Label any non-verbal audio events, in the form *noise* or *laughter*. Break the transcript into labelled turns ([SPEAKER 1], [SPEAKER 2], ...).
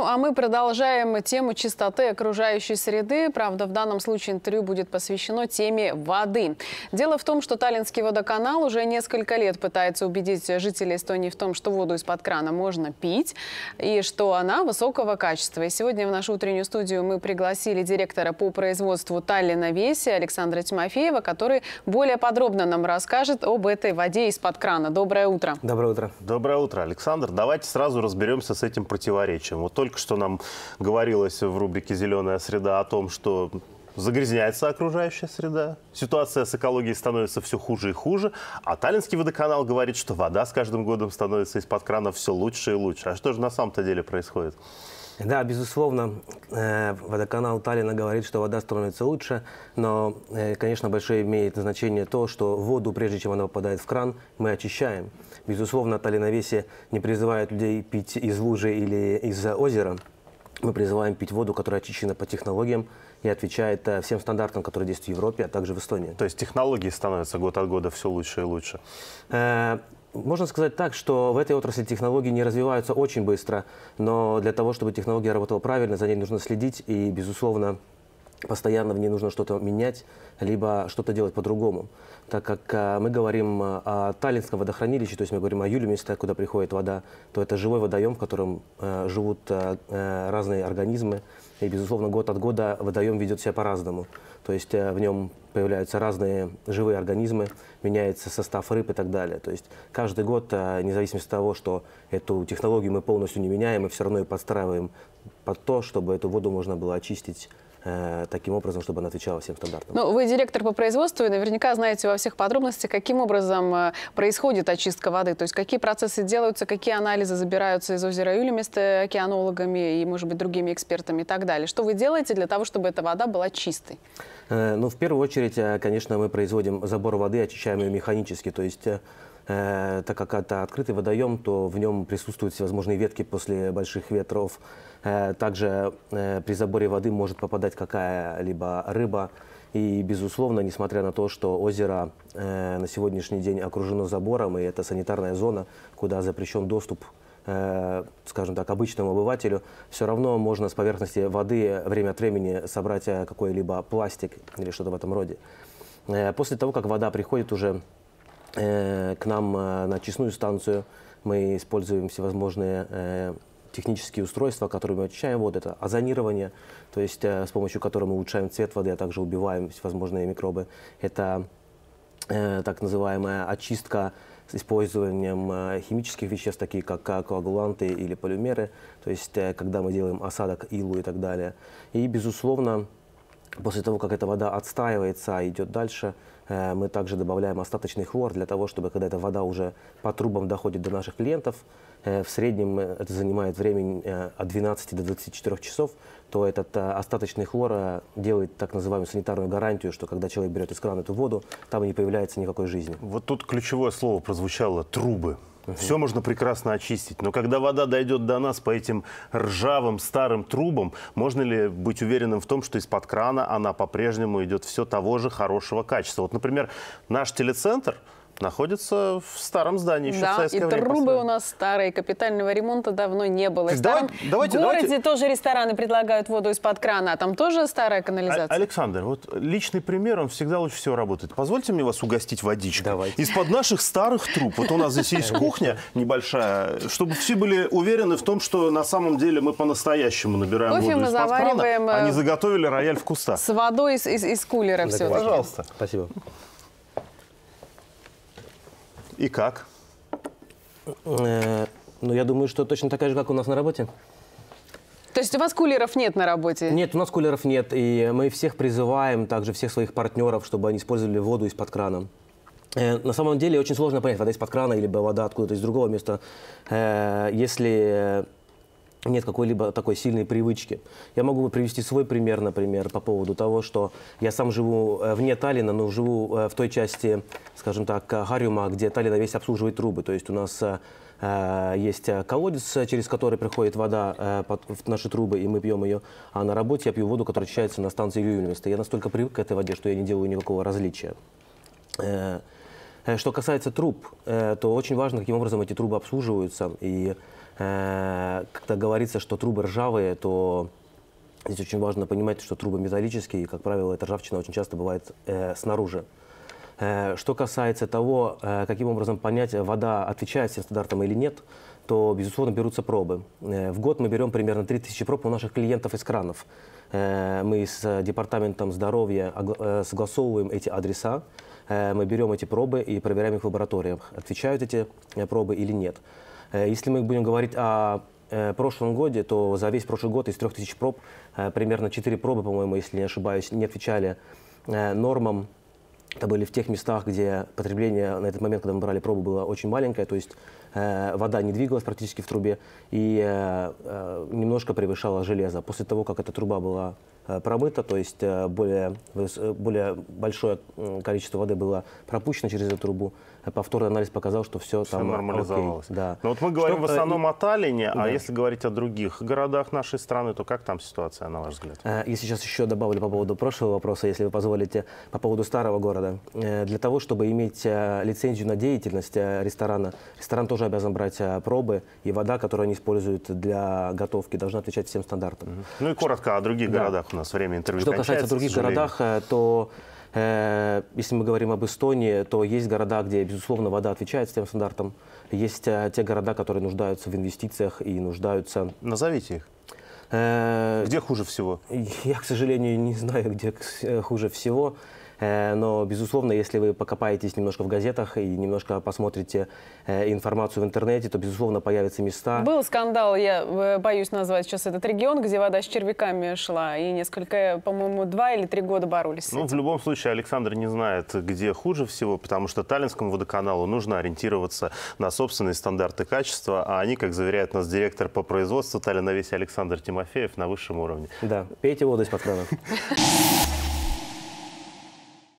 [SPEAKER 1] Ну а мы продолжаем тему чистоты окружающей среды. Правда, в данном случае интервью будет посвящено теме воды. Дело в том, что Таллинский водоканал уже несколько лет пытается убедить жителей Эстонии в том, что воду из-под крана можно пить и что она высокого качества. И сегодня в нашу утреннюю студию мы пригласили директора по производству Таллина Веси Александра Тимофеева, который более подробно нам расскажет об этой воде из-под крана. Доброе утро.
[SPEAKER 2] Доброе утро. Доброе утро, Александр. Давайте сразу разберемся с этим противоречием. Вот только только что нам говорилось в рубрике «Зеленая среда» о том, что загрязняется окружающая среда, ситуация с экологией становится все хуже и хуже, а Таллинский водоканал говорит, что вода с каждым годом становится из-под крана все лучше и лучше. А что же на самом-то деле происходит?
[SPEAKER 3] Да, безусловно, э, водоканал Таллина говорит, что вода становится лучше, но, э, конечно, большое имеет значение то, что воду, прежде чем она попадает в кран, мы очищаем. Безусловно, Таллиновесе не призывает людей пить из лужи или из озера. Мы призываем пить воду, которая очищена по технологиям и отвечает э, всем стандартам, которые действуют в Европе, а также в Эстонии. То есть технологии становятся год от года все лучше и лучше? Можно сказать так, что в этой отрасли технологии не развиваются очень быстро, но для того, чтобы технология работала правильно, за ней нужно следить и, безусловно, постоянно в ней нужно что-то менять, либо что-то делать по-другому. Так как э, мы говорим э, о Таллинском водохранилище, то есть мы говорим о Юле, месте, куда приходит вода, то это живой водоем, в котором э, живут разные организмы. И, безусловно, год от года водоем ведет себя по-разному. То есть в нем появляются разные живые организмы, меняется состав рыб и так далее. То есть каждый год, независимо от того, что эту технологию мы полностью не меняем, мы все равно ее подстраиваем под то, чтобы эту воду можно было очистить Э, таким образом, чтобы она отвечала всем стандартам.
[SPEAKER 1] Ну, вы директор по производству и наверняка знаете во всех подробностях, каким образом э, происходит очистка воды, то есть какие процессы делаются, какие анализы забираются из озера Юли вместо океанологами и, может быть, другими экспертами и так далее. Что вы делаете для того, чтобы эта вода была чистой?
[SPEAKER 3] Э, ну, в первую очередь, конечно, мы производим забор воды, очищаем ее механически, то есть Э, так как это открытый водоем, то в нем присутствуют всевозможные ветки после больших ветров. Э, также э, при заборе воды может попадать какая-либо рыба. И, безусловно, несмотря на то, что озеро на сегодняшний день окружено забором, и это санитарная зона, куда запрещен доступ скажем так, обычному обывателю, все равно можно с поверхности воды время от времени собрать какой-либо пластик или что-то в этом роде. После того, как вода приходит уже Э, к нам э, на честную станцию. Мы используем всевозможные э, технические устройства, которые мы очищаем воду. Это озонирование, то есть с помощью которого мы улучшаем цвет воды, а также убиваем всевозможные микробы. Это так называемая очистка с использованием химических веществ, такие как коагуланты или полимеры, то есть когда мы делаем осадок, илу и так далее. И, безусловно, После того, как эта вода отстаивается, и идет дальше, э, мы также добавляем остаточный хлор для того, чтобы когда эта вода уже по трубам доходит до наших клиентов, э, в среднем это занимает времени э, от 12 до 24 часов, то этот остаточный хлор делает так называемую санитарную гарантию, что когда человек берет из крана эту воду, там не появляется никакой жизни. Вот тут ключевое слово прозвучало – трубы. Угу. Все можно прекрасно очистить. Но
[SPEAKER 2] когда вода дойдет до нас по этим ржавым старым трубам, можно ли быть уверенным в том, что из-под крана она по-прежнему идет все того же хорошего качества? Вот, например, наш телецентр – находится в старом здании еще да, в советское и время. трубы
[SPEAKER 1] построили. у нас старые, капитального ремонта давно не было. Да, в Давай, старом давайте, городе давайте. тоже рестораны предлагают воду из-под крана, а там тоже старая канализация. А,
[SPEAKER 2] Александр, вот личный пример, он всегда лучше всего работает. Позвольте мне вас угостить водичкой. Давайте. Из-под наших старых труб, вот у нас здесь есть кухня небольшая, чтобы все были уверены в том, что на самом деле мы по-настоящему набираем воду из-под крана, а не э, заготовили рояль в
[SPEAKER 3] кустах. С
[SPEAKER 1] водой из, из, кулера все Пожалуйста.
[SPEAKER 3] Спасибо. И как? Э, ну, я думаю, что точно такая же, как у нас на работе.
[SPEAKER 1] То есть у вас кулеров нет на работе?
[SPEAKER 3] Нет, у нас кулеров нет. И мы всех призываем, также всех своих партнеров, чтобы они использовали воду из-под крана. Э, на самом деле очень сложно понять, вода из-под крана или вода откуда-то из другого места. Э, если нет какой-либо такой сильной привычки. Я могу привести свой пример, например, по поводу того, что я сам живу э, вне Таллина, но живу э, в той части, скажем так, э, Хариума, где Таллина весь обслуживает трубы. То есть у нас есть колодец, через который приходит вода в наши трубы, и мы пьем ее. А на работе я пью воду, которая очищается на станции Юльместа. Я настолько привык к этой воде, что я не делаю никакого различия. Э, что касается труб, э, то очень важно, каким образом эти трубы обслуживаются. И э, когда говорится, что трубы ржавые, то здесь очень важно понимать, что трубы металлические, и, как правило, эта ржавчина очень часто бывает снаружи. Что касается того, каким образом понять, вода отвечает всем стандартам или нет, то безусловно, берутся пробы. Э, в год мы берем примерно 3000 проб у наших клиентов из кранов. Э, мы с э, департаментом здоровья согласовываем эти адреса, мы берем эти пробы и проверяем их в лабораториях, отвечают эти пробы или нет. Если мы будем говорить о прошлом годе, то за весь прошлый год из 3000 проб примерно 4 пробы, по-моему, если не ошибаюсь, не отвечали нормам это были в тех местах, где потребление на этот момент, когда мы брали пробу, было очень маленькое, то есть э, вода не двигалась практически в трубе и э, э, немножко превышала железо. После того, как эта труба была э, промыта, то есть э, более, более большое количество воды было пропущено через эту трубу, э, повторный анализ показал, что все, все там нормализовалось. Окей, да. Но ну, вот мы говорим что, в основном
[SPEAKER 2] и... о Таллине, а да. а если говорить о других городах нашей страны, то как там ситуация, на ваш взгляд?
[SPEAKER 3] Если э, сейчас еще добавлю по поводу прошлого вопроса, если вы позволите, по поводу старого города города. Э, для того, чтобы иметь э, лицензию на деятельность э, ресторана, ресторан тоже обязан брать пробы, и вода, которую они используют для готовки, должна отвечать всем стандартам. Ну и коротко о других да. городах. У нас время интервью Что касается других городах, то если мы говорим об Эстонии, то есть города, где, безусловно, вода отвечает всем стандартам. Есть те города, которые нуждаются в инвестициях и нуждаются... Назовите их. Где хуже всего? *laughs* Я, к сожалению, не знаю, где хуже всего. Э, но, безусловно, если вы покопаетесь немножко в газетах и немножко посмотрите э, информацию в интернете, то, безусловно, появятся места.
[SPEAKER 1] Был скандал, я э, боюсь назвать сейчас этот регион, где вода с червяками шла. И несколько, по-моему, два или три года боролись. Ну,
[SPEAKER 2] в любом случае, Александр не знает, где хуже всего, потому что Таллинскому водоканалу нужно ориентироваться на собственные стандарты качества, а они, как заверяет нас директор по производству Таллина Весь Александр Тимофеев, на высшем уровне.
[SPEAKER 3] Да, пейте воду из-под крана.